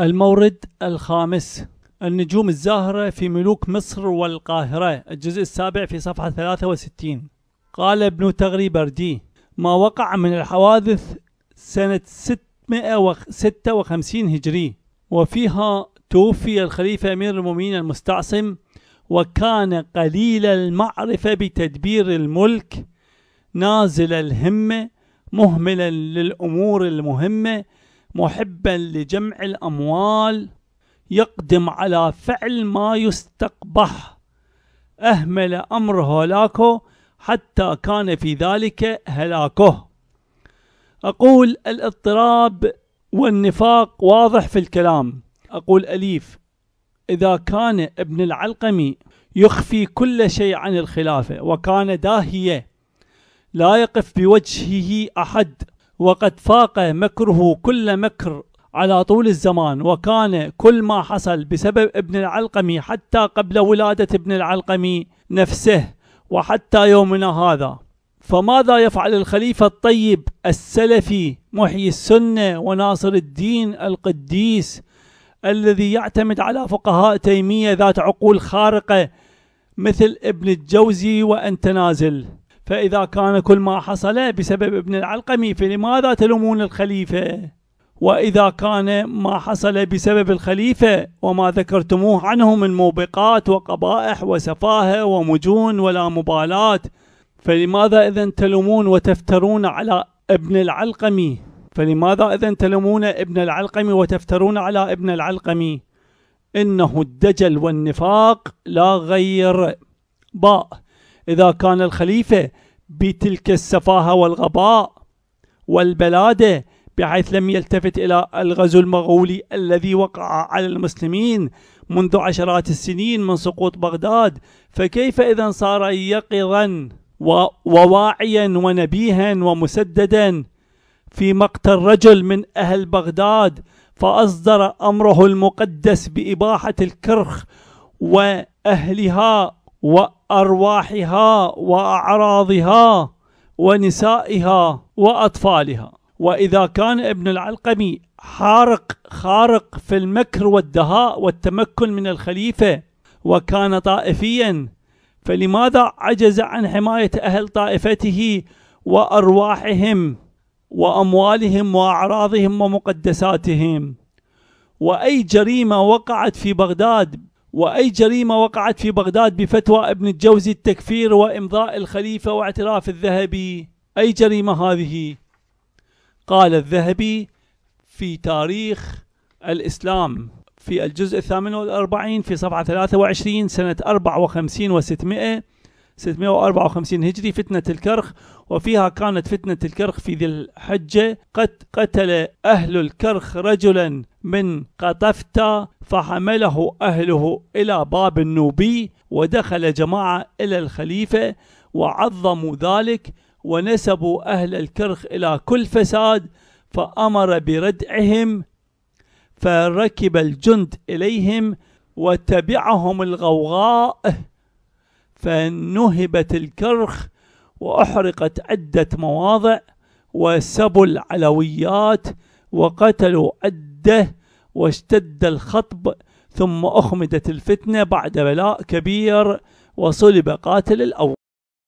المورد الخامس النجوم الزاهرة في ملوك مصر والقاهرة الجزء السابع في صفحة 63 قال ابن تغري بردي ما وقع من الحوادث سنة 656 هجري وفيها توفي الخليفة أمير المؤمنين المستعصم وكان قليل المعرفة بتدبير الملك نازل الهمة مهملا للأمور المهمة محبا لجمع الأموال يقدم على فعل ما يستقبح أهمل أمر هلاكه حتى كان في ذلك هلاكه أقول الاضطراب والنفاق واضح في الكلام أقول أليف إذا كان ابن العلقمي يخفي كل شيء عن الخلافة وكان داهية لا يقف بوجهه أحد وقد فاق مكره كل مكر على طول الزمان وكان كل ما حصل بسبب ابن العلقمي حتى قبل ولادة ابن العلقمي نفسه وحتى يومنا هذا فماذا يفعل الخليفة الطيب السلفي محيي السنة وناصر الدين القديس الذي يعتمد على فقهاء تيمية ذات عقول خارقة مثل ابن الجوزي وأنت نازل فإذا كان كل ما حصل بسبب ابن العلقمي فلماذا تلومون الخليفة؟ وإذا كان ما حصل بسبب الخليفة وما ذكرتموه عنه من موبقات وقبائح وسفاهة ومجون ولا مبالاة فلماذا إذا تلومون وتفترون على ابن العلقمي فلماذا إذا تلومون ابن العلقمي وتفترون على ابن العلقمي إنه الدجل والنفاق لا غير باء إذا كان الخليفة بتلك السفاهة والغباء والبلادة بحيث لم يلتفت إلى الغزو المغولي الذي وقع على المسلمين منذ عشرات السنين من سقوط بغداد فكيف إذا صار يقظا وواعيا ونبيها ومسددا في مقتل رجل من أهل بغداد فأصدر أمره المقدس بإباحة الكرخ وأهلها وأرواحها وأعراضها ونسائها وأطفالها وإذا كان ابن العلقمي حارق خارق في المكر والدهاء والتمكن من الخليفة وكان طائفيا فلماذا عجز عن حماية أهل طائفته وأرواحهم وأموالهم وأعراضهم ومقدساتهم وأي جريمة وقعت في بغداد وأي جريمة وقعت في بغداد بفتوى ابن الجوزي التكفير وإمضاء الخليفة واعتراف الذهبي أي جريمة هذه قال الذهبي في تاريخ الإسلام في الجزء الثامن والأربعين في صفحة 23 سنة 54 و600 654 هجري فتنة الكرخ وفيها كانت فتنة الكرخ في ذي الحجة قد قتل أهل الكرخ رجلا من قطفتا فحمله أهله إلى باب النوبي ودخل جماعة إلى الخليفة وعظموا ذلك ونسبوا أهل الكرخ إلى كل فساد فأمر بردعهم فركب الجند إليهم وتبعهم الغوغاء فنهبت الكرخ وأحرقت عدة مواضع وسبوا العلويات وقتلوا عدة واشتد الخطب ثم أخمدت الفتنة بعد بلاء كبير وصلب قاتل الأول